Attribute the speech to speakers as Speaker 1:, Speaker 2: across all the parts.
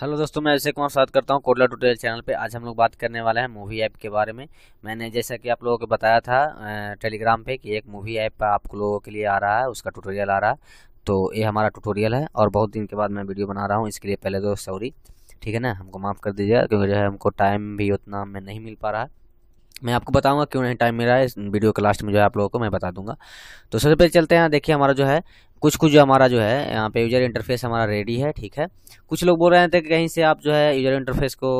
Speaker 1: hello दोस्तों मैं अजय कुमार स्वागत करता हूँ कोरला टूटेल चैनल पे आज हम लोग बात करने वाले हैं मूवी ऐप के बारे में मैंने जैसा कि आप लोगों को बताया था टेलीग्राम पे कि एक मूवी ऐप आप लोगों के लिए आ रहा है उसका ट्यूटोरियल आ रहा है तो ये हमारा ट्यूटोरियल है और बहुत दिन के बाद मैं वीडियो बना रहा हूँ इसके लिए पहले तो सॉरी ठीक है ना हमको माफ़ कर दीजिएगा क्योंकि जो है हमको टाइम भी उतना हमें नहीं मिल पा रहा है मैं आपको बताऊंगा क्यों नहीं टाइम मिला है इस वीडियो के लास्ट में जो है आप लोगों को मैं बता दूंगा तो सबसे पहले चलते हैं देखिए हमारा जो है कुछ कुछ जो हमारा जो है यहाँ पे यूजर इंटरफेस हमारा रेडी है ठीक है कुछ लोग बोल रहे थे कि कहीं से आप जो है यूजर इंटरफेस को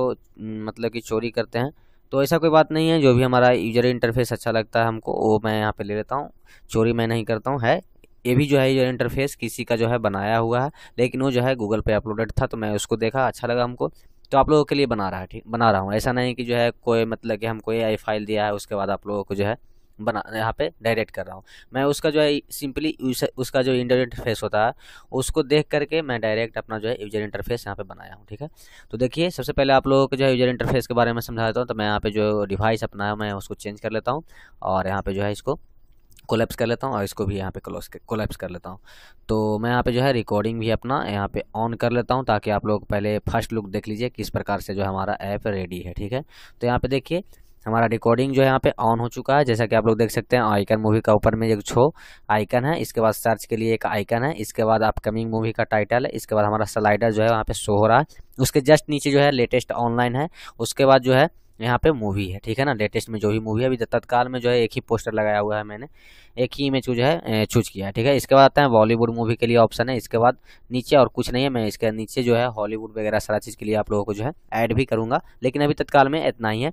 Speaker 1: मतलब कि चोरी करते हैं तो ऐसा कोई बात नहीं है जो भी हमारा यूजर इंटरफेस अच्छा लगता है हमको वो मैं यहाँ पर ले लेता हूँ चोरी मैं नहीं करता हूँ है ये भी जो है यूजर इंटरफेस किसी का जो है बनाया हुआ है लेकिन वो जो है गूगल पे अपलोडेड था तो मैं उसको देखा अच्छा लगा हमको तो आप लोगों के लिए बना रहा है ठीक बना रहा हूँ ऐसा नहीं कि जो है कोई मतलब कि हमको ए फाइल दिया है उसके बाद आप लोगों को जो है बना यहाँ पे डायरेक्ट कर रहा हूँ मैं उसका जो है सिंपली उसका जो इंटर इंटरफेस होता है उसको देख करके मैं डायरेक्ट अपना जो है यूजर इंटरफेस यहाँ पे बनाया हूँ ठीक है तो देखिए सबसे पहले आप लोगों को जो है यूजर इंटरफेस के बारे में समझा देता हूँ तो मैं यहाँ पे जो डिवाइस अपना है मैं उसको चेंज कर लेता हूँ और यहाँ पे जो है इसको कोलेप्स कर लेता हूँ और इसको भी यहाँ पे क्लोज कोलेप्स कर लेता हूँ तो मैं यहाँ पे जो है रिकॉर्डिंग भी अपना यहाँ पे ऑन कर लेता हूँ ताकि आप लोग पहले फर्स्ट लुक देख लीजिए किस प्रकार से जो हमारा ऐप रेडी है ठीक है तो यहाँ पे देखिए हमारा रिकॉर्डिंग जो है यहाँ पे ऑन हो चुका है जैसा कि आप लोग देख सकते हैं आइकन मूवी का ऊपर में एक छो आइकन है इसके बाद सर्च के लिए एक आइकन है इसके बाद अपकमिंग मूवी का टाइटल है इसके बाद हमारा स्लाइडर जो है वहाँ पे शो हो रहा है उसके जस्ट नीचे जो है लेटेस्ट ऑनलाइन है उसके बाद जो है यहाँ पे मूवी है ठीक है ना लेटेस्ट में जो भी मूवी है अभी तत्काल में जो है एक ही पोस्टर लगाया हुआ है मैंने एक ही को जो है चूज किया है ठीक है इसके बाद आता है बॉलीवुड मूवी के लिए ऑप्शन है इसके बाद नीचे और कुछ नहीं है मैं इसके नीचे जो है हॉलीवुड वगैरह सारा चीज़ के लिए आप लोगों को जो है ऐड भी करूँगा लेकिन अभी तत्काल में इतना ही है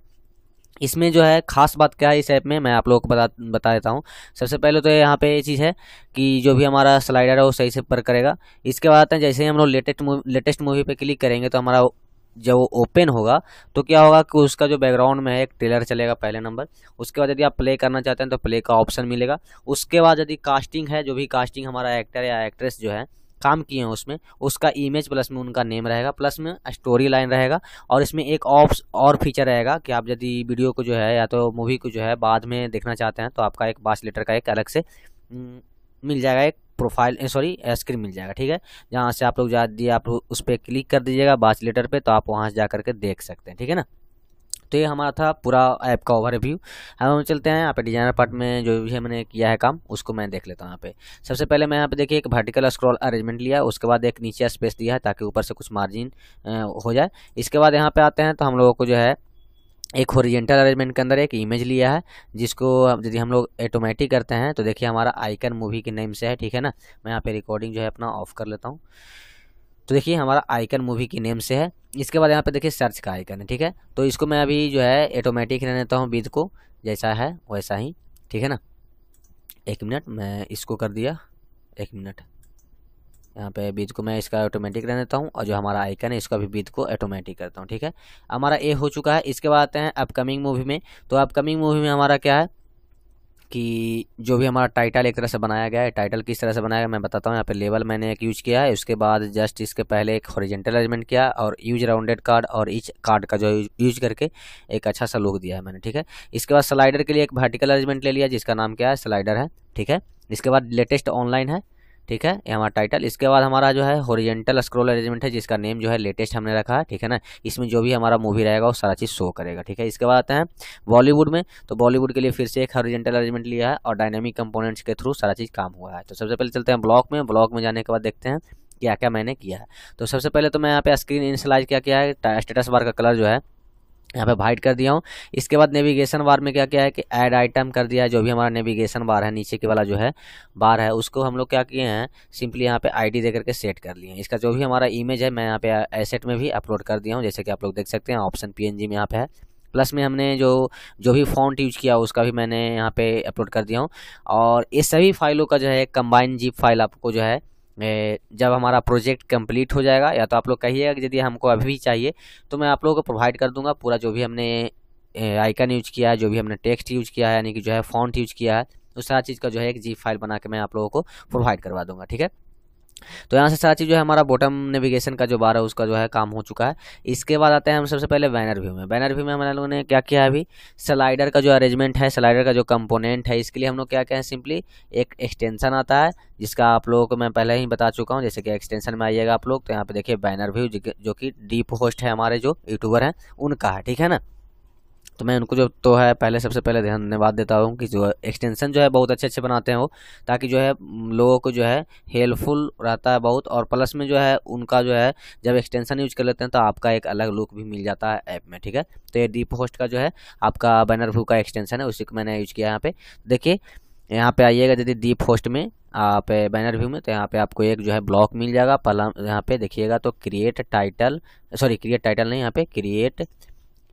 Speaker 1: इसमें जो है खास बात क्या है इस ऐप में मैं आप लोगों को बता बता देता हूँ सबसे पहले तो यहाँ पे ये चीज़ है कि जो भी हमारा स्लाइडर है वो सही से पर करेगा इसके बाद आते हैं जैसे ही हम लोग लेटेस्ट मूवी लेटेस्ट मूवी पे क्लिक करेंगे तो हमारा जब वो ओपन होगा तो क्या होगा कि उसका जो बैकग्राउंड में है एक ट्रेलर चलेगा पहले नंबर उसके बाद यदि आप प्ले करना चाहते हैं तो प्ले का ऑप्शन मिलेगा उसके बाद यदि कास्टिंग है जो भी कास्टिंग हमारा एक्टर या एक्ट्रेस जो है काम किए हैं उसमें उसका इमेज प्लस में उनका नेम रहेगा प्लस में स्टोरी लाइन रहेगा और इसमें एक ऑप्स और फीचर रहेगा कि आप यदि वीडियो को जो है या तो मूवी को जो है बाद में देखना चाहते हैं तो आपका एक बास लेटर का एक अलग से हम्म, मिल जाएगा एक प्रोफाइल सॉरी स्क्रीन मिल जाएगा ठीक है जहाँ से आप लोग जा दिए आप उस पर क्लिक कर दीजिएगा बाच लेटर पर तो आप वहाँ से जा करके देख सकते हैं ठीक है ना तो ये हमारा था पूरा ऐप का ओवरव्यू हम चलते हैं यहाँ पे डिजाइनर पार्ट में जो भी मैंने किया है काम उसको मैं देख लेता हूँ यहाँ पे सबसे पहले मैं यहाँ पे देखिए एक वर्टिकल स्क्रॉल अरेंजमेंट लिया उसके बाद एक नीचे स्पेस दिया है ताकि ऊपर से कुछ मार्जिन eh, हो जाए इसके बाद यहाँ पे आते हैं तो हम लोगों को जो है एक हॉरिजेंटल अरेंजमेंट के अंदर एक इमेज लिया है जिसको यदि हम लोग ऑटोमेटिक करते हैं तो देखिए हमारा आइकन मूवी के नेम से है ठीक है ना मैं यहाँ पे रिकॉर्डिंग जो है अपना ऑफ कर लेता हूँ तो देखिए हमारा आइकन मूवी के नेम से है इसके बाद यहाँ पे देखिए सर्च का आइकन है ठीक है तो इसको मैं अभी जो है ऑटोमेटिक रहने देता हूँ बीज को जैसा है वैसा ही ठीक है ना एक मिनट मैं इसको कर दिया एक मिनट यहाँ पे बीज को मैं इसका ऑटोमेटिक रहने देता हूँ और जो हमारा आइकन है इसका भी बीज को ऑटोमेटिक करता हूँ ठीक है हमारा ए हो चुका है इसके बाद आते हैं अपकमिंग मूवी में तो अपकमिंग मूवी में हमारा क्या है कि जो भी हमारा टाइटल एक तरह से बनाया गया है टाइटल किस तरह से बनाया गया मैं बताता हूँ यहाँ पे लेवल मैंने एक यूज़ किया है उसके बाद जस्ट इसके पहले एक हॉरिजेंटल अरेंजमेंट किया और यूज राउंडेड कार्ड और ईच कार्ड का जो यूज करके एक अच्छा सा लुक दिया है मैंने ठीक है इसके बाद स्लाइडर के लिए एक वर्टिकल अरेंजमेंट ले लिया जिसका नाम क्या है स्लाइडर है ठीक है इसके बाद लेटेस्ट ऑनलाइन है ठीक है ये हमारा टाइटल इसके बाद हमारा जो है हॉरिजेंटल स्क्रोल अरेंजमेंट है जिसका नेम जो है लेटेस्ट हमने रखा है ठीक है ना इसमें जो भी हमारा मूवी रहेगा वो सारा चीज़ शो करेगा ठीक है इसके बाद आते हैं बॉलीवुड में तो बॉलीवुड के लिए फिर से एक हॉरिजेंटल अरेंजमेंट लिया है और डायनेमिक कंपोनेंट्स के थ्रू सारा चीज़ काम हुआ है तो सबसे पहले चलते हैं ब्लॉक में ब्लॉक में जाने के बाद देखते हैं क्या क्या मैंने किया है तो सबसे पहले तो मैं यहाँ पे स्क्रीन इंसलाइज क्या किया है स्टेटस बार का कलर जो है यहाँ पे वाइट कर दिया हूँ इसके बाद नेविगेशन बार में क्या क्या है कि ऐड आइटम कर दिया है जो भी हमारा नेविगेशन बार है नीचे के वाला जो है बार है उसको हम लोग क्या किए हैं सिंपली यहाँ पे आईडी दे करके सेट कर लिए हैं इसका जो भी हमारा इमेज है मैं यहाँ पे एसेट में भी अपलोड कर दिया हूँ जैसे कि आप लोग देख सकते हैं ऑप्शन पी में यहाँ पर है प्लस में हमने जो जो भी फॉन्ट यूज किया उसका भी मैंने यहाँ पे अपलोड कर दिया हूँ और ये सभी फाइलों का जो है कंबाइन जीप फाइल आपको जो है जब हमारा प्रोजेक्ट कंप्लीट हो जाएगा या तो आप लोग कहिएगा कि यदि हमको अभी भी चाहिए तो मैं आप लोगों को प्रोवाइड कर दूंगा पूरा जो भी हमने आइकन यूज किया है जो भी हमने टेक्स्ट यूज किया है यानी कि जो है फॉन्ट यूज किया है उस सारा चीज़ का जो है एक जी फाइल बना के मैं आप लोगों को प्रोवाइड करवा दूंगा ठीक है तो यहाँ से सारा चीज़ जो है हमारा बॉटम नेविगेशन का जो बार है उसका जो है काम हो चुका है इसके बाद आते हैं हम सबसे पहले बैनर व्यू में बैनर व्यू में हमारे लोगों ने क्या किया है अभी स्लाइडर का जो अरेंजमेंट है स्लाइडर का जो कंपोनेंट है इसके लिए हम लोग क्या क्या है सिंपली एक एक्सटेंशन आता है जिसका आप लोगों को मैं पहले ही बता चुका हूँ जैसे कि एक्सटेंशन में आइएगा आप लोग तो यहाँ पे देखिए बैनर व्यू जो कि डीप होस्ट है हमारे जो यूट्यूबर हैं उनका है ठीक है ना तो मैं उनको जो तो है पहले सबसे पहले धन्यवाद देता हूँ कि जो एक्सटेंसन जो है बहुत अच्छे अच्छे बनाते हैं वो ताकि जो है लोगों को जो है हेल्पफुल रहता है बहुत और प्लस में जो है उनका जो है जब एक्सटेंसन यूज कर लेते हैं तो आपका एक अलग लुक भी मिल जाता है ऐप में ठीक है तो ये डीप होस्ट का जो है आपका बैनर व्यू का एक्सटेंसन है उसी को मैंने यूज किया यहाँ पे देखिए यहाँ पे आइएगा यदि डीप होस्ट में आप बैनर व्यू में तो यहाँ पे आपको एक जो है ब्लॉक मिल जाएगा पहला यहाँ पे देखिएगा तो create title sorry create title नहीं यहाँ पे क्रिएट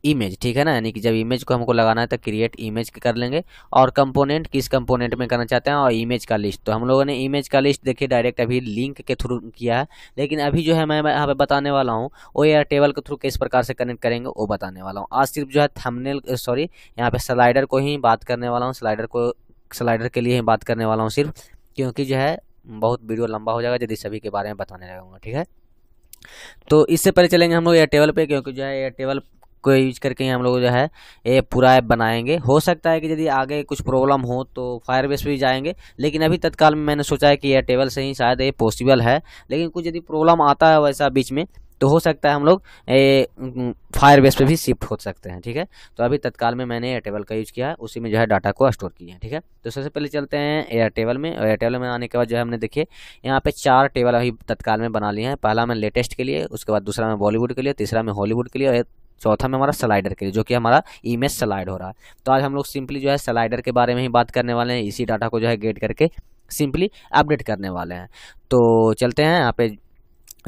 Speaker 1: इमेज ठीक है ना यानी कि जब इमेज को हमको लगाना है तो क्रिएट इमेज कर लेंगे और कंपोनेंट किस कंपोनेंट में करना चाहते हैं और इमेज का लिस्ट तो हम लोगों ने इमेज का लिस्ट देखिए डायरेक्ट अभी लिंक के थ्रू किया है लेकिन अभी जो है मैं यहाँ पे बताने वाला हूँ वो एयर टेबल के थ्रू किस प्रकार से कनेक्ट करेंगे वो बताने वाला हूँ आज सिर्फ जो है थमनेल सॉरी यहाँ पे स्लाइडर को ही बात करने वाला हूँ स्लाइडर को स्लाइडर के लिए ही बात करने वाला हूँ सिर्फ क्योंकि जो है बहुत वीडियो लंबा हो जाएगा यदि सभी के बारे में बताने लगाऊंगा ठीक है तो इससे पहले चलेंगे हम लोग एयर टेबल पे क्योंकि जो है एयर टेबल को यूज करके ही हम लोग जो है ये पूरा ऐप बनाएंगे हो सकता है कि यदि आगे कुछ प्रॉब्लम हो तो फायरबेस भी जाएंगे लेकिन अभी तत्काल में मैंने सोचा है कि यह टेबल से ही शायद ये पॉसिबल है लेकिन कुछ यदि प्रॉब्लम आता है वैसा बीच में तो हो सकता है हम लोग फायर बेस पर भी शिफ्ट हो सकते हैं ठीक है तो अभी तत्काल में मैंने एयर टेबल का यूज़ किया है उसी में जो है डाटा को स्टोर किया है ठीक है तो सबसे पहले चलते हैं एयर टेबल में एयर टेबल में आने के बाद जो है हमने देखिए यहाँ पे चार टेबल अभी तत्काल में बना लिए हैं पहला मैं लेटेस्ट के लिए उसके बाद दूसरा मैं बॉलीवुड के लिए तीसरा मैं हॉलीवुड के लिए चौथा में हमारा स्लाइडर के लिए जो कि हमारा इमेज स्लाइड हो रहा है तो आज हम लोग सिंपली जो है स्लाइडर के बारे में ही बात करने वाले हैं इसी डाटा को जो है गेट करके सिंपली अपडेट करने वाले हैं तो चलते हैं यहाँ पे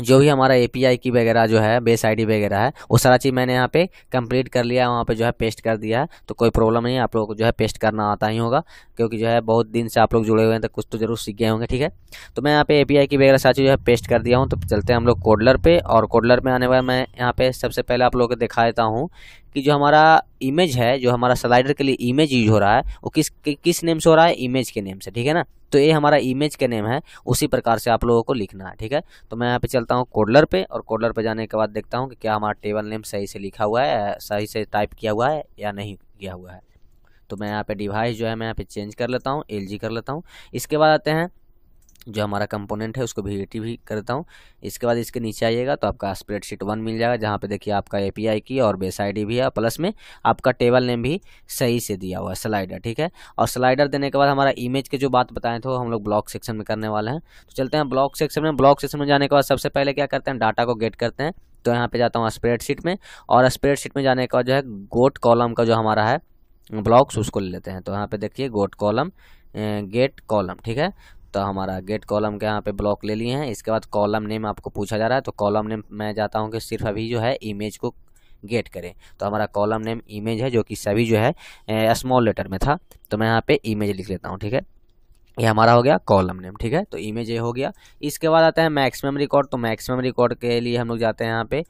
Speaker 1: जो भी हमारा ए की वगैरह जो है बेस आईडी वगैरह है वो सारा चीज़ मैंने यहाँ पे कंप्लीट कर लिया है वहाँ पे जो है पेस्ट कर दिया है तो कोई प्रॉब्लम नहीं आप लोगों को जो है पेस्ट करना आता ही होगा क्योंकि जो है बहुत दिन से आप लोग जुड़े हुए हैं तो कुछ तो जरूर सीख गए होंगे ठीक है तो मैं यहाँ पे ए की वगैरह सारा चीज़ जो है पेस्ट कर दिया हूँ तो चलते हैं हम लोग कोडलर पर और कोडलर पर आने वाला मैं यहाँ पर सबसे पहले आप लोग को दिखा देता हूँ कि जो हमारा इमेज है जो हमारा स्लाइडर के लिए इमेज यूज हो रहा है वो किस कि, किस नेम से हो रहा है इमेज के नेम से ठीक है ना तो ये हमारा इमेज का नेम है उसी प्रकार से आप लोगों को लिखना है ठीक है तो मैं यहाँ पे चलता हूँ कोडलर पे और कोडलर पे जाने के बाद देखता हूँ कि क्या हमारा टेबल नेम सही से लिखा हुआ है सही से टाइप किया हुआ है या नहीं किया हुआ है तो मैं यहाँ पे डिवाइस जो है मैं यहाँ पे चेंज कर लेता हूँ एल कर लेता हूँ इसके बाद आते हैं जो हमारा कंपोनेंट है उसको भी भी करता हूँ इसके बाद इसके नीचे आइएगा तो आपका स्प्रेडशीट वन मिल जाएगा जहाँ पे देखिए आपका एपीआई की और बेस आईडी भी है प्लस में आपका टेबल नेम भी सही से दिया हुआ है स्लाइडर ठीक है और स्लाइडर देने के बाद हमारा इमेज के जो बात बताएं तो हम लोग ब्लॉक सेक्शन में करने वाले हैं तो चलते हैं ब्लॉक सेक्शन में ब्लॉक सेक्शन में जाने के बाद सबसे पहले क्या करते हैं डाटा को गेट करते हैं तो यहाँ पर जाता हूँ स्प्रेडशीट में और स्प्रेडशीट में जाने के बाद जो है गोट कॉलम का जो हमारा है ब्लॉक्स उसको ले लेते हैं तो यहाँ पर देखिए गोट कॉलम गेट कॉलम ठीक है तो हमारा गेट कॉलम के यहाँ पे ब्लॉक ले लिए हैं इसके बाद कॉलम नेम आपको पूछा जा रहा है तो कॉलम नेम मैं जाता हूँ कि सिर्फ अभी जो है इमेज को गेट करें तो हमारा कॉलम नेम इमेज है जो कि सभी जो है स्मॉल लेटर में था तो मैं यहाँ पे इमेज लिख लेता हूँ ठीक है ये हमारा हो गया कॉलम नेम ठीक है तो इमेज ये हो गया इसके बाद आता है मैक्सिमम रिकॉर्ड तो मैक्सिमम रिकॉर्ड के लिए हम लोग जाते हैं यहाँ पे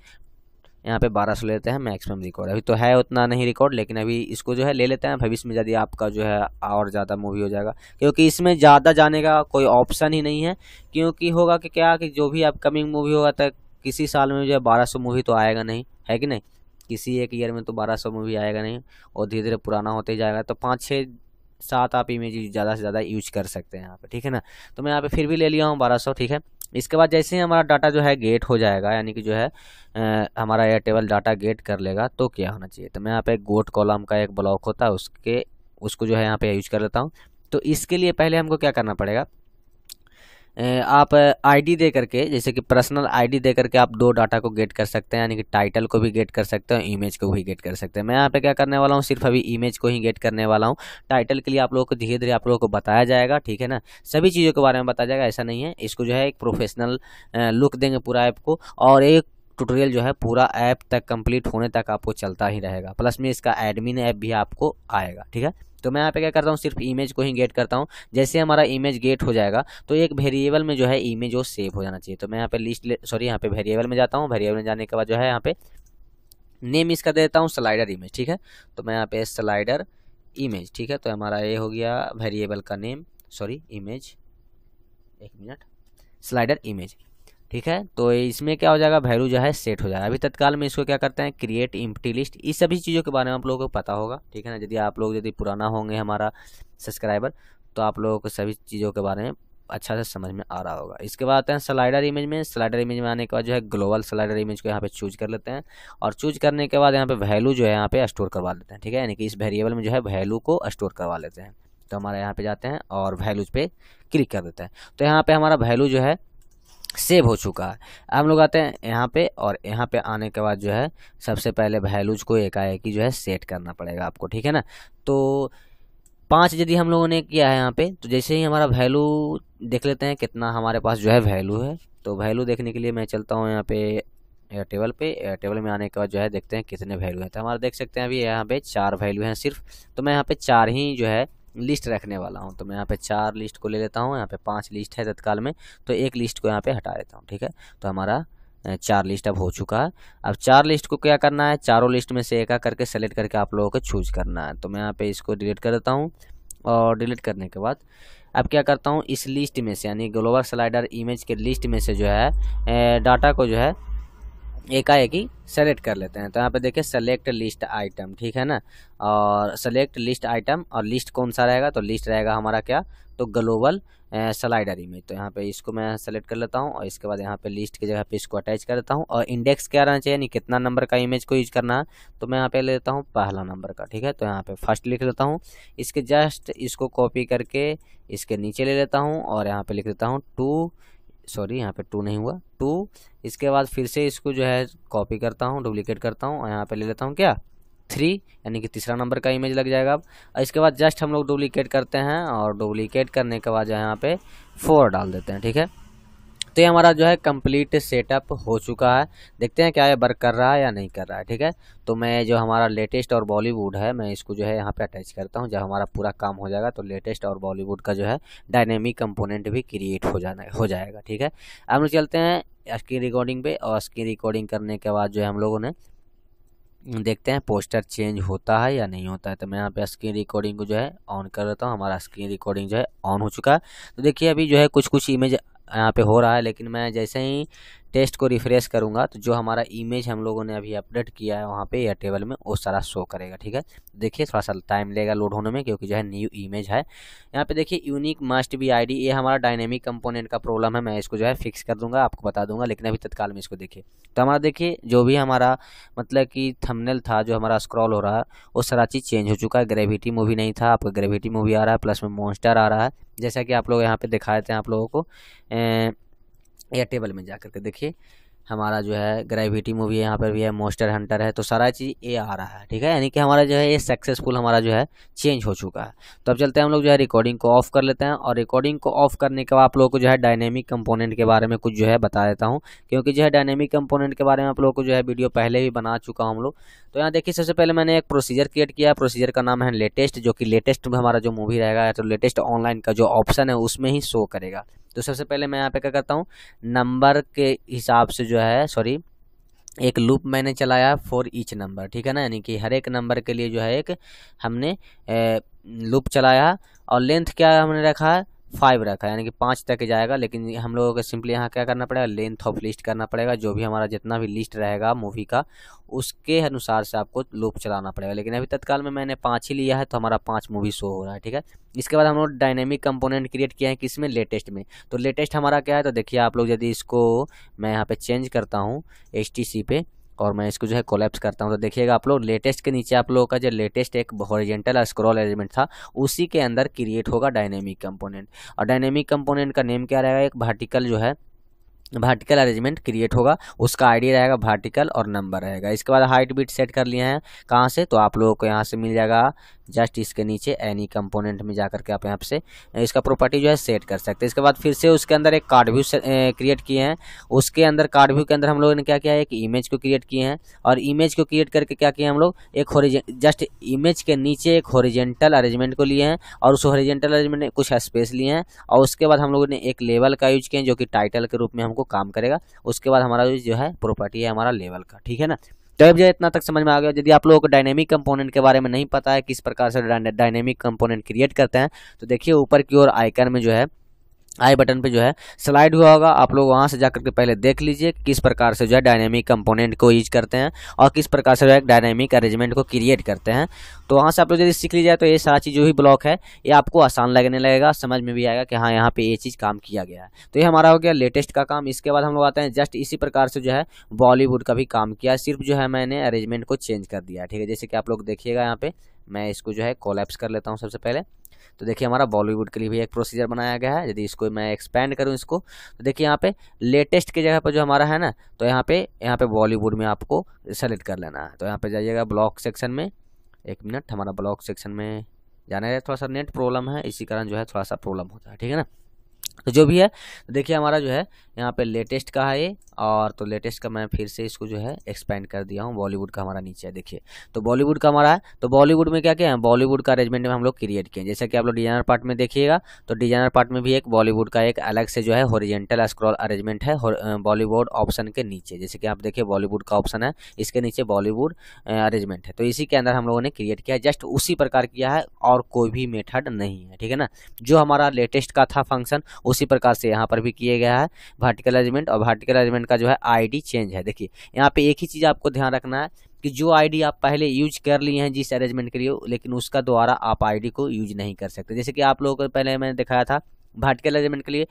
Speaker 1: यहाँ पे 1200 लेते हैं मैक्सिमम रिकॉर्ड अभी तो है उतना नहीं रिकॉर्ड लेकिन अभी इसको जो है ले लेते हैं भविष्य में यदि आपका जो है और ज़्यादा मूवी हो जाएगा क्योंकि इसमें ज़्यादा जाने का कोई ऑप्शन ही नहीं है क्योंकि होगा कि क्या कि जो भी अपकमिंग मूवी होगा तो किसी साल में जो है बारह मूवी तो आएगा नहीं है कि नहीं किसी एक ईयर में तो बारह सौ मूवी आएगा नहीं और धीरे धीरे पुराना होते जाएगा तो पाँच छः सात आप इमेज ज़्यादा से ज़्यादा यूज कर सकते हैं यहाँ पर ठीक है ना तो मैं यहाँ पे फिर भी ले लिया हूँ बारह सौ ठीक है इसके बाद जैसे ही हमारा डाटा जो है गेट हो जाएगा यानी कि जो है आ, हमारा यह टेबल डाटा गेट कर लेगा तो क्या होना चाहिए तो मैं यहाँ पे गोट कॉलम का एक ब्लॉक होता है उसके उसको जो है यहाँ पे यूज कर लेता हूँ तो इसके लिए पहले हमको क्या करना पड़ेगा आप आईडी दे करके जैसे कि पर्सनल आईडी दे करके आप दो डाटा को गेट कर सकते हैं यानी कि टाइटल को भी गेट कर सकते हैं इमेज को भी गेट कर सकते हैं मैं यहाँ पे क्या करने वाला हूँ सिर्फ अभी इमेज को ही गेट करने वाला हूँ टाइटल के लिए आप लोगों को धीरे धीरे आप लोगों को बताया जाएगा ठीक है ना सभी चीज़ों के बारे में बताया जाएगा ऐसा नहीं है इसको जो है एक प्रोफेशनल लुक देंगे पूरा ऐप को और एक ट्यूटोरियल जो है पूरा ऐप तक कंप्लीट होने तक आपको चलता ही रहेगा प्लस में इसका एडमिन ऐप भी आपको आएगा ठीक है तो मैं यहाँ पे क्या करता हूँ सिर्फ इमेज को ही गेट करता हूँ जैसे हमारा इमेज गेट हो जाएगा तो एक वेरिएबल में जो है इमेज वो सेव हो जाना चाहिए तो मैं यहाँ पे लिस्ट सॉरी यहाँ पे वेरिएबल में जाता हूँ वेरिएबल में जाने के बाद जो है यहाँ पे नेम इसका दे देता हूँ स्लाइडर इमेज ठीक है तो मैं यहाँ पे स्लाइडर इमेज ठीक है तो हमारा ये हो गया वेरिएबल का नेम सॉरी इमेज एक मिनट स्लाइडर इमेज ठीक है तो इसमें क्या हो जाएगा वैल्यू जो है सेट हो जाएगा अभी तत्काल में इसको क्या करते हैं क्रिएट इम्पटी लिस्ट इस सभी चीज़ों के बारे में आप लोगों को पता होगा ठीक है ना यदि आप लोग यदि पुराना होंगे हमारा सब्सक्राइबर तो आप लोगों को सभी चीज़ों के बारे में अच्छा से समझ में आ रहा होगा इसके बाद आते हैं स्लाइडर इमेज में स्लाइडर इमेज में आने के बाद जो है ग्लोबल स्लाइडर इमेज को यहाँ पे चूज कर लेते हैं और चूज करने के बाद यहाँ पे वैल्यू जो है यहाँ पे स्टोर करवा लेते हैं ठीक है यानी कि इस वेरिएबल में जो है वैल्यू को स्टोर करवा लेते हैं तो हमारे यहाँ पे जाते हैं और वैल्यूज पे क्लिक कर देते हैं तो यहाँ पे हमारा वैल्यू जो है सेव हो चुका है हम लोग आते हैं यहाँ पे और यहाँ पे आने के बाद जो है सबसे पहले वैल्यूज को एकाएक जो है सेट करना पड़ेगा आपको ठीक है ना तो पाँच यदि हम लोगों ने किया है यहाँ पे तो जैसे ही हमारा वैल्यू देख लेते हैं कितना हमारे पास जो है वैल्यू है तो वैल्यू देखने के लिए मैं चलता हूँ यहाँ पे एयर टेबल पे एयर टेबल में आने के बाद जो है देखते हैं कितने वैल्यू हैं तो हमारा देख सकते हैं अभी यहाँ पे चार वैल्यू हैं सिर्फ तो मैं यहाँ पे चार ही जो है लिस्ट रखने वाला हूँ तो मैं यहाँ पे चार लिस्ट को ले लेता हूँ यहाँ पे पांच लिस्ट है तत्काल में तो एक लिस्ट को यहाँ पे हटा देता हूँ ठीक है तो हमारा चार लिस्ट अब हो चुका है अब चार लिस्ट को क्या करना है चारों लिस्ट में से एक करके सेलेक्ट करके आप लोगों को चूज करना है तो मैं यहाँ पे इसको डिलीट कर देता हूँ और डिलीट करने के बाद अब क्या करता हूँ इस लिस्ट में से यानी ग्लोबल स्लाइडर इमेज के लिस्ट में से जो है डाटा को जो है एकाएकी सेलेक्ट कर लेते हैं तो यहाँ पे देखिए सेलेक्ट लिस्ट आइटम ठीक है ना और सेलेक्ट लिस्ट आइटम और लिस्ट कौन सा रहेगा तो लिस्ट रहेगा हमारा क्या तो ग्लोबल स्लाइडर इमेज तो यहाँ पे इसको मैं सेलेक्ट कर लेता हूँ और इसके बाद यहाँ पे लिस्ट की जगह पे इसको अटैच कर देता हूँ और इंडेक्स क्या रहना चाहिए यानी कितना नंबर का इमेज को यूज करना है तो मैं यहाँ पे ले लेता हूँ पहला नंबर का ठीक है तो यहाँ पे फर्स्ट लिख लेता हूँ इसके जस्ट इसको कॉपी करके इसके नीचे ले लेता हूँ और यहाँ पे लिख देता हूँ टू सॉरी यहाँ पे टू नहीं हुआ टू इसके बाद फिर से इसको जो है कॉपी करता हूँ डुप्लीकेट करता हूँ यहाँ पे ले लेता हूँ क्या थ्री यानी कि तीसरा नंबर का इमेज लग जाएगा अब इसके बाद जस्ट हम लोग डुप्लीकेट करते हैं और डुप्लीकेट करने के बाद जो है यहाँ पे फोर डाल देते हैं ठीक है तो ये हमारा जो है कंप्लीट सेटअप हो चुका है देखते हैं क्या ये वर्क कर रहा है या नहीं कर रहा है ठीक है तो मैं जो हमारा लेटेस्ट और बॉलीवुड है मैं इसको जो है यहाँ पे अटैच करता हूँ जब हमारा पूरा काम हो जाएगा तो लेटेस्ट और बॉलीवुड का जो है डायनेमिक कंपोनेंट भी क्रिएट हो जाना हो जाएगा ठीक है हम लोग चलते हैं स्क्रीन रिकॉर्डिंग पे और स्क्रीन रिकॉर्डिंग करने के बाद जो है हम लोगों ने देखते हैं पोस्टर चेंज होता है या नहीं होता है तो मैं यहाँ पे स्क्रीन रिकॉर्डिंग को जो है ऑन कर देता हूँ हमारा स्क्रीन रिकॉर्डिंग जो है ऑन हो चुका है तो देखिए अभी जो है कुछ कुछ इमेज यहाँ पे हो रहा है लेकिन मैं जैसे ही टेस्ट को रिफ्रेश करूँगा तो जो हमारा इमेज हम लोगों ने अभी अपडेट किया है वहाँ पे या टेबल में वो सारा शो करेगा ठीक है देखिए थोड़ा सा टाइम लेगा लोड होने में क्योंकि जो है न्यू इमेज है यहाँ पे देखिए यूनिक मस्ट बी आईडी ये हमारा डायनेमिक कंपोनेंट का प्रॉब्लम है मैं इसको जो है फिक्स कर दूंगा आपको बता दूंगा लेकिन अभी तत्काल में इसको देखिए तो हमारा देखिए जो भी हमारा मतलब कि थमनेल था जो हमारा स्क्रॉल हो रहा है वो सारा चीज़ चेंज हो चुका है ग्रेविटी मूवी नहीं था आपका ग्रेविटी मूवी आ रहा है प्लस में मोन्स्टर आ रहा है जैसा कि आप लोग यहाँ पर दिखाए थे आप लोगों को या टेबल में जा करके देखिए हमारा जो है ग्रेविटी मूवी यहाँ पर भी है मोस्टर हंटर है तो सारा चीज़ ए आ रहा है ठीक है यानी कि हमारा जो है ये सक्सेसफुल हमारा जो है चेंज हो चुका है तो अब चलते हैं हम लोग जो है रिकॉर्डिंग को ऑफ कर लेते हैं और रिकॉर्डिंग को ऑफ करने के बाद आप लोगों को जो है डायनेमिक कंपोनेंट के बारे में कुछ जो है बता देता हूँ क्योंकि जो है डायनेमिक कंपोनेंट के बारे में आप लोगों को जो है वीडियो पहले भी बना चुका हूँ हम लोग तो यहाँ देखिए सबसे पहले मैंने एक प्रोसीजर क्रिएट किया प्रोसीजर का नाम है लेटेस्ट जो कि लेटेस्ट हमारा जो मूवी रहेगा तो लेटेस्ट ऑनलाइन का जो ऑप्शन है उसमें ही शो करेगा तो सबसे पहले मैं यहाँ पे क्या करता हूँ नंबर के हिसाब से जो है सॉरी एक लूप मैंने चलाया फॉर ईच नंबर ठीक है ना यानी कि हर एक नंबर के लिए जो है एक हमने ए, लूप चलाया और लेंथ क्या हमने रखा है फाइव रखा है यानी कि पाँच तक जाएगा लेकिन हम लोगों को सिंपली यहाँ क्या करना पड़ेगा लेंथ ऑफ लिस्ट करना पड़ेगा जो भी हमारा जितना भी लिस्ट रहेगा मूवी का उसके अनुसार से आपको लूप चलाना पड़ेगा लेकिन अभी तत्काल में मैंने पाँच ही लिया है तो हमारा पाँच मूवी शो हो रहा है ठीक है इसके बाद हम लोग डायनेमिक कंपोनेंट क्रिएट किया है में लेटेस्ट में तो लेटेस्ट हमारा क्या है तो देखिए आप लोग यदि इसको मैं यहाँ पर चेंज करता हूँ एच टी सी पे और मैं इसको जो है कोलेप्स करता हूँ तो देखिएगा आप लोग लेटेस्ट के नीचे आप लोगों का जो लेटेस्ट एक हॉरिजेंटल स्क्रॉल एलिमेंट था उसी के अंदर क्रिएट होगा डायनेमिक कंपोनेंट और डायनेमिक कंपोनेंट का नेम क्या रहेगा एक वर्टिकल जो है वर्टिकल अरेंजमेंट क्रिएट होगा उसका आईडी रहेगा वर्टिकल और नंबर रहेगा इसके बाद हाइट बीट सेट कर लिए हैं कहाँ से तो आप लोगों को यहाँ से मिल जाएगा जस्ट इसके नीचे एनी कंपोनेंट में जा करके आप यहाँ से इसका प्रॉपर्टी जो है सेट कर सकते हैं इसके बाद फिर से उसके अंदर एक कार्ड व्यू क्रिएट किए हैं उसके अंदर कार्ड व्यू के अंदर हम लोगों ने क्या किया है एक इमेज को क्रिएट किए हैं और इमेज को क्रिएट करके क्या किया हम लोग एक जस्ट इमेज के नीचे एक होरिजेंटल अरेंजमेंट को लिए हैं और उस होरिजेंटल अरेंजमेंट में कुछ स्पेस लिए हैं और उसके बाद हम लोगों ने एक लेवल का यूज किया जो कि टाइटल के रूप में हमको काम करेगा उसके बाद हमारा जो है प्रॉपर्टी है हमारा लेवल का ठीक है ना तो अब जो इतना तक समझ में आ गया यदि आप लोगों को डायनेमिक कंपोनेंट के बारे में नहीं पता है किस प्रकार से डायनेमिक कंपोनेंट क्रिएट करते हैं तो देखिए ऊपर की ओर आइकन में जो है आई बटन पे जो है स्लाइड हुआ होगा आप लोग वहाँ से जा करके पहले देख लीजिए किस प्रकार से जो है डायनेमिक कंपोनेंट को यूज करते हैं और किस प्रकार से जो है डायनेमिक अरेंजमेंट को क्रिएट करते हैं तो वहाँ से आप लोग यदि सीख लीजिए तो ये सारा चीज़ जो भी ब्लॉक है ये आपको आसान लगने लगेगा समझ में भी आएगा कि हाँ यहाँ पर ये चीज़ काम किया गया है तो ये हमारा हो गया लेटेस्ट का काम इसके बाद हम लोग आते हैं जस्ट इसी प्रकार से जो है बॉलीवुड का भी काम किया सिर्फ जो है मैंने अरेंजमेंट को चेंज कर दिया ठीक है जैसे कि आप लोग देखिएगा यहाँ पर मैं इसको जो है कोलेप्स कर लेता हूँ सबसे पहले तो देखिए हमारा बॉलीवुड के लिए भी एक प्रोसीजर बनाया गया है यदि इसको मैं एक्सपेंड करूँ इसको तो देखिए यहाँ पे लेटेस्ट की जगह पर जो हमारा है ना तो यहाँ पे यहाँ पे बॉलीवुड में आपको सेलेक्ट कर लेना है तो यहाँ पे जाइएगा ब्लॉक सेक्शन में एक मिनट हमारा ब्लॉक सेक्शन में जाना है थोड़ा सा नेट प्रॉब्लम है इसी कारण जो है थोड़ा सा प्रॉब्लम होता है ठीक है ना तो जो भी है तो देखिए हमारा जो है यहाँ पे लेटेस्ट का है ये और तो लेटेस्ट का मैं फिर से इसको जो है एक्सपेंड कर दिया हूँ बॉलीवुड का हमारा नीचे है देखिए तो बॉलीवुड का हमारा है तो बॉलीवुड में क्या क्या है बॉलीवुड का अरेंजमेंट में हम लोग क्रिएट किए जैसे कि आप लोग डिजाइनर पार्ट में देखिएगा तो डिजाइनर पार्ट में भी एक बॉलीवुड का एक अलग से जो है हॉरिजेंटल स्क्रॉल अरेंजमेंट है बॉलीवुड ऑप्शन के नीचे जैसे कि आप देखिए बॉलीवुड का ऑप्शन है इसके नीचे बॉलीवुड अरेंजमेंट है तो इसी के अंदर हम लोगों ने क्रिएट किया जस्ट उसी प्रकार किया है और कोई भी मेथड नहीं है ठीक है ना जो हमारा लेटेस्ट का था फंक्शन उसी प्रकार से यहाँ पर भी किया गया है वर्टिकल अरेंजमेंट और वर्टिकल अरेंजमेंट का जो है आईडी चेंज है देखिए यहाँ पे एक ही चीज़ आपको ध्यान रखना है कि जो आईडी आप पहले यूज कर लिए हैं जिस अरेंजमेंट के लिए लेकिन उसका द्वारा आप आईडी को यूज नहीं कर सकते जैसे कि आप लोगों को पहले मैंने दिखाया था भाटके अरेंजमेंट के लिए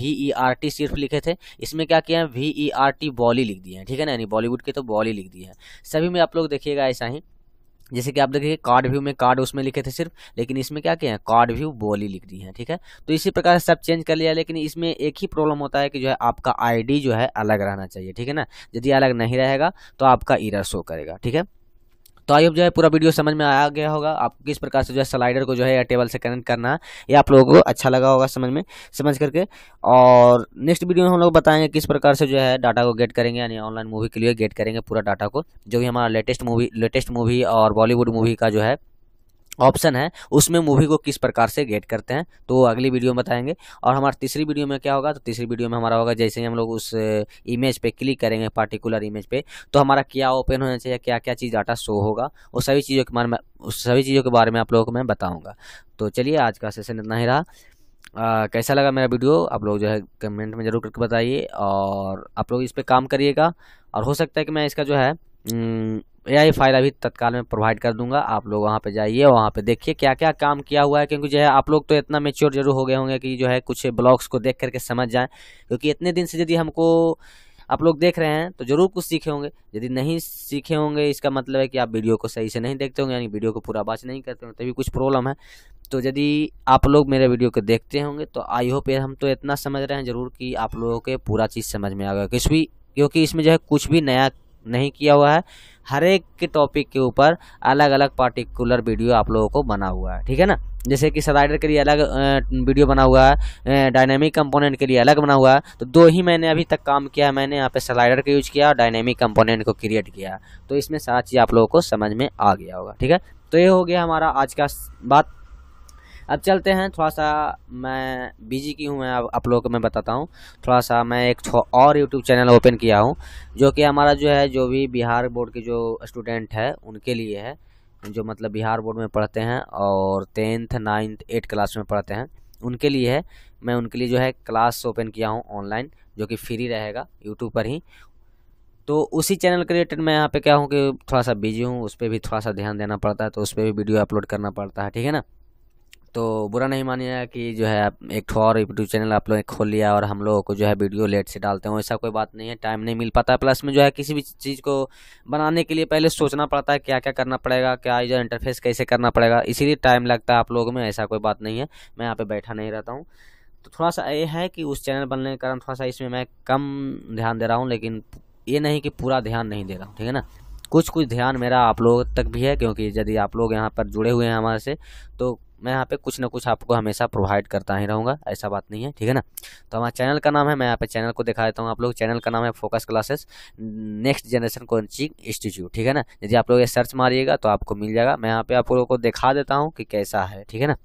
Speaker 1: वी ई आर टी सिर्फ लिखे थे इसमें क्या किया है वी ई आर टी बॉली लिख दिए हैं ठीक है ना यानी बॉलीवुड के तो बॉली लिख दिए हैं सभी में आप लोग देखिएगा ऐसा ही जैसे कि आप देखिए कार्ड व्यू में कार्ड उसमें लिखे थे सिर्फ लेकिन इसमें क्या किया है कार्ड व्यू बोली लिख दी है ठीक है तो इसी प्रकार सब चेंज कर लिया लेकिन इसमें एक ही प्रॉब्लम होता है कि जो है आपका आईडी जो है अलग रहना चाहिए ठीक है ना यदि अलग नहीं रहेगा तो आपका इरर शो करेगा ठीक है तो आई होप जो है पूरा वीडियो समझ में आया गया होगा आप किस प्रकार से जो है स्लाइडर को जो है या टेबल से कनेक्ट करना है ये आप लोगों को अच्छा लगा होगा समझ में समझ करके और नेक्स्ट वीडियो में हम लोग बताएंगे किस प्रकार से जो है डाटा को गेट करेंगे यानी ऑनलाइन मूवी के लिए गेट करेंगे पूरा डाटा को जो भी हमारा लेटेस्ट मूवी लेटेस्ट मूवी और बॉलीवुड मूवी का जो है ऑप्शन है उसमें मूवी को किस प्रकार से गेट करते हैं तो अगली वीडियो में बताएंगे और हमारा तीसरी वीडियो में क्या होगा तो तीसरी वीडियो में हमारा होगा जैसे ही हम लोग उस इमेज पे क्लिक करेंगे पर्टिकुलर इमेज पे तो हमारा क्या ओपन होना चाहिए क्या क्या चीज़ डाटा शो होगा वो सभी चीज़ों के बारे में उस सभी चीज़ों के बारे में आप लोगों को मैं बताऊँगा तो चलिए आज का सेशन इतना ही रहा आ, कैसा लगा मेरा वीडियो आप लोग जो है कमेंट में ज़रूर करके बताइए और आप लोग इस पर काम करिएगा और हो सकता है कि मैं इसका जो है यह फाइल अभी तत्काल में प्रोवाइड कर दूंगा आप लोग वहाँ पे जाइए वहाँ पे देखिए क्या क्या काम किया हुआ है क्योंकि जो है आप लोग तो इतना मेच्योर जरूर हो गए होंगे कि जो है कुछ ब्लॉग्स को देख करके समझ जाएं क्योंकि इतने दिन से यदि हमको आप लोग देख रहे हैं तो जरूर कुछ सीखे होंगे यदि नहीं सीखे होंगे इसका मतलब है कि आप वीडियो को सही से नहीं देखते होंगे यानी वीडियो को पूरा बात नहीं करते होंगे तभी कुछ प्रॉब्लम है तो यदि आप लोग मेरे वीडियो को देखते होंगे तो आई होप हम तो इतना समझ रहे हैं जरूर कि आप लोगों के पूरा चीज़ समझ में आ गया किस भी क्योंकि इसमें जो है कुछ भी नया नहीं किया हुआ है हर एक के टॉपिक के ऊपर अलग अलग पार्टिकुलर वीडियो आप लोगों को बना हुआ है ठीक है ना जैसे कि सलाइडर के लिए अलग वीडियो बना हुआ है डायनेमिक कंपोनेंट के लिए अलग बना हुआ है तो दो ही मैंने अभी तक काम किया है मैंने यहाँ पे सलाइडर का यूज़ किया और डायनेमिक कंपोनेंट को क्रिएट किया तो इसमें सारा चीज़ आप लोगों को समझ में आ गया होगा ठीक है तो ये हो गया हमारा आज का बात अब चलते हैं थोड़ा सा मैं बिजी की हूँ मैं अब आप लोगों को मैं बताता हूँ थोड़ा सा मैं एक और यूट्यूब चैनल ओपन किया हूँ जो कि हमारा जो है जो भी बिहार बोर्ड के जो स्टूडेंट है उनके लिए है जो मतलब बिहार बोर्ड में पढ़ते हैं और टेंथ नाइन्थ एट क्लास में पढ़ते हैं उनके लिए है मैं उनके लिए जो है क्लास ओपन किया हूँ ऑनलाइन जो कि फ्री रहेगा यूट्यूब पर ही तो उसी चैनल के रिलेटेड मैं यहाँ पे क्या हूँ कि थोड़ा सा बिजी हूँ उस पर भी थोड़ा सा ध्यान देना पड़ता है तो उस पर भी वीडियो अपलोड करना पड़ता है ठीक है ना तो बुरा नहीं मानिएगा कि जो है एक और यूट्यूब चैनल आप लोग खोल लिया और हम लोगों को जो है वीडियो लेट से डालते हैं ऐसा कोई बात नहीं है टाइम नहीं मिल पाता है प्लस में जो है किसी भी चीज़ को बनाने के लिए पहले सोचना पड़ता है क्या क्या करना पड़ेगा क्या जो इंटरफेस कैसे करना पड़ेगा इसीलिए टाइम लगता है आप लोगों में ऐसा कोई बात नहीं है मैं यहाँ पर बैठा नहीं रहता हूँ तो थोड़ा सा ये है कि उस चैनल बनने के कारण थोड़ा सा इसमें मैं कम ध्यान दे रहा हूँ लेकिन ये नहीं कि पूरा ध्यान नहीं दे रहा हूँ ठीक है ना कुछ कुछ ध्यान मेरा आप लोगों तक भी है क्योंकि यदि आप लोग यहाँ पर जुड़े हुए हैं हमारे से तो मैं यहाँ पे कुछ ना कुछ आपको हमेशा प्रोवाइड करता ही रहूँगा ऐसा बात नहीं है ठीक है ना तो हमारे चैनल का नाम है मैं यहाँ पे चैनल को दिखा देता हूँ आप लोग चैनल का नाम है focus classes next generation coaching institute ठीक है ना यदि आप लोग ये सर्च मारिएगा तो आपको मिल जाएगा मैं यहाँ पे आप लोगों को दिखा देता हूँ कि कैसा है ठीक है ना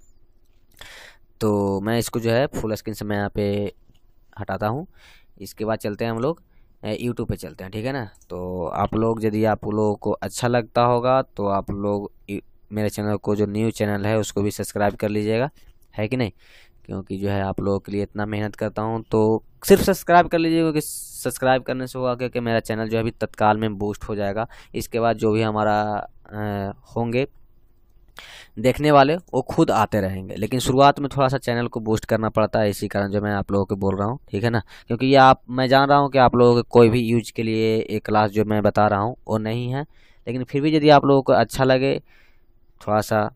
Speaker 1: तो मैं इसको जो है फुल स्क्रीन से मैं यहाँ पे हटाता हूँ इसके बाद चलते हैं हम लोग यूट्यूब पे चलते हैं ठीक है ना तो आप लोग यदि आप लोगों को अच्छा लगता होगा तो आप लोग मेरे चैनल को जो न्यूज़ चैनल है उसको भी सब्सक्राइब कर लीजिएगा है कि नहीं क्योंकि जो है आप लोगों के लिए इतना मेहनत करता हूँ तो सिर्फ सब्सक्राइब कर लीजिए क्योंकि सब्सक्राइब करने से होगा क्योंकि मेरा चैनल जो है अभी तत्काल में बूस्ट हो जाएगा इसके बाद जो भी हमारा होंगे देखने वाले वो खुद आते रहेंगे लेकिन शुरुआत में थोड़ा सा चैनल को बूस्ट करना पड़ता है इसी कारण जो मैं आप लोगों को बोल रहा हूँ ठीक है ना क्योंकि ये आप मैं जान रहा हूँ कि आप लोगों के कोई भी यूज के लिए एक क्लास जो मैं बता रहा हूँ वो नहीं है लेकिन फिर भी यदि आप लोगों को अच्छा लगे थोड़ा सा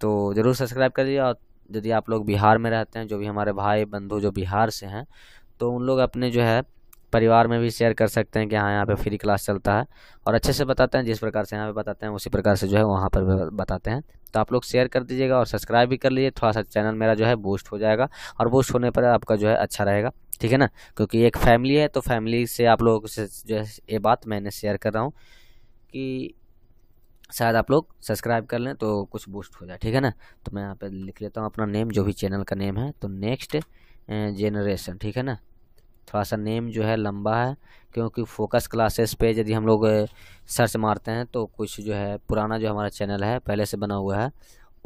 Speaker 1: तो ज़रूर सब्सक्राइब कर लीजिए और यदि आप लोग बिहार में रहते हैं जो भी हमारे भाई बंधु जो बिहार से हैं तो उन लोग अपने जो है परिवार में भी शेयर कर सकते हैं कि हाँ यहाँ पे फ्री क्लास चलता है और अच्छे से बताते हैं जिस प्रकार से यहाँ पे बताते हैं उसी प्रकार से जो है वहाँ पर बताते हैं तो आप लोग शेयर कर दीजिएगा और सब्सक्राइब भी कर लीजिए थोड़ा सा चैनल मेरा जो है बूस्ट हो जाएगा और बूस्ट होने पर आपका जो है अच्छा रहेगा ठीक है ना क्योंकि एक फैमिली है तो फैमिली से आप लोग से जो है ये बात मैंने शेयर कर रहा हूँ कि शायद आप लोग सब्सक्राइब कर लें तो कुछ बूस्ट हो जाए ठीक है ना तो मैं यहाँ पे लिख लेता हूँ अपना नेम जो भी चैनल का नेम है तो नेक्स्ट जेनरेशन ठीक है ना थोड़ा सा नेम जो है लंबा है क्योंकि फोकस क्लासेस पे यदि हम लोग सर्च मारते हैं तो कुछ जो है पुराना जो हमारा चैनल है पहले से बना हुआ है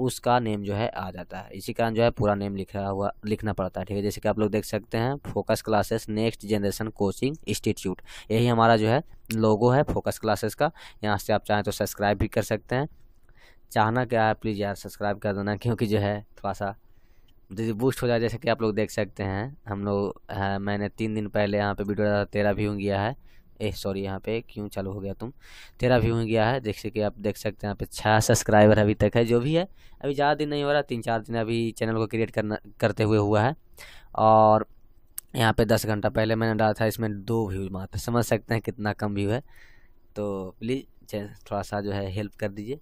Speaker 1: उसका नेम जो है आ जाता है इसी कारण जो है पूरा नेम लिखा हुआ लिखना पड़ता है ठीक है जैसे कि आप लोग देख सकते हैं focus classes next generation coaching institute यही हमारा जो है लोगो है फोकस क्लासेस का यहाँ से आप चाहें तो सब्सक्राइब भी कर सकते हैं चाहना क्या है प्लीज़ यार सब्सक्राइब कर देना क्योंकि जो है थोड़ा सा जैसे बूस्ट हो जाए जैसे कि आप लोग देख सकते हैं हम लोग हाँ, मैंने तीन दिन पहले यहाँ पर वीडियो तेरह व्यू किया है ए सॉरी यहाँ पे क्यों चालू हो गया तुम तेरा व्यू गया है जैसे कि आप देख सकते हैं यहाँ पे छः सब्सक्राइबर अभी तक है जो भी है अभी ज़्यादा दिन नहीं हो रहा तीन चार दिन अभी चैनल को क्रिएट करना करते हुए हुआ है और यहाँ पे दस घंटा पहले मैंने डाला था इसमें दो व्यू मात्र समझ सकते हैं कितना कम व्यू है तो प्लीज़ थोड़ा सा जो है हेल्प कर दीजिए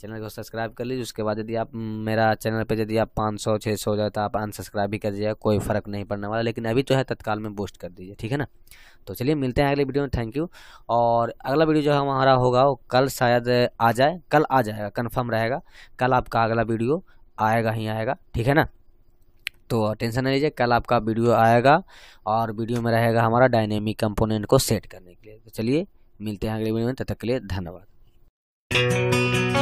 Speaker 1: चैनल को सब्सक्राइब कर लीजिए उसके बाद यदि आप मेरा चैनल पर यदि आप पाँच सौ छः सौ हो जाए तो आप अनसब्सक्राइब भी कर दीजिएगा कोई फ़र्क नहीं पड़ने वाला लेकिन अभी जो तो है तत्काल में बूस्ट कर दीजिए ठीक है ना तो चलिए मिलते हैं अगले वीडियो में थैंक यू और अगला वीडियो जो हमारा होगा वो कल शायद आ जाए कल आ जाएगा कन्फर्म रहेगा कल आपका अगला वीडियो आएगा ही आएगा ठीक है ना तो टेंशन नहीं लीजिए कल आपका वीडियो आएगा और वीडियो में रहेगा हमारा डायनेमिक कंपोनेंट को सेट करने के लिए तो चलिए मिलते हैं अगले वीडियो में तब तक के लिए धन्यवाद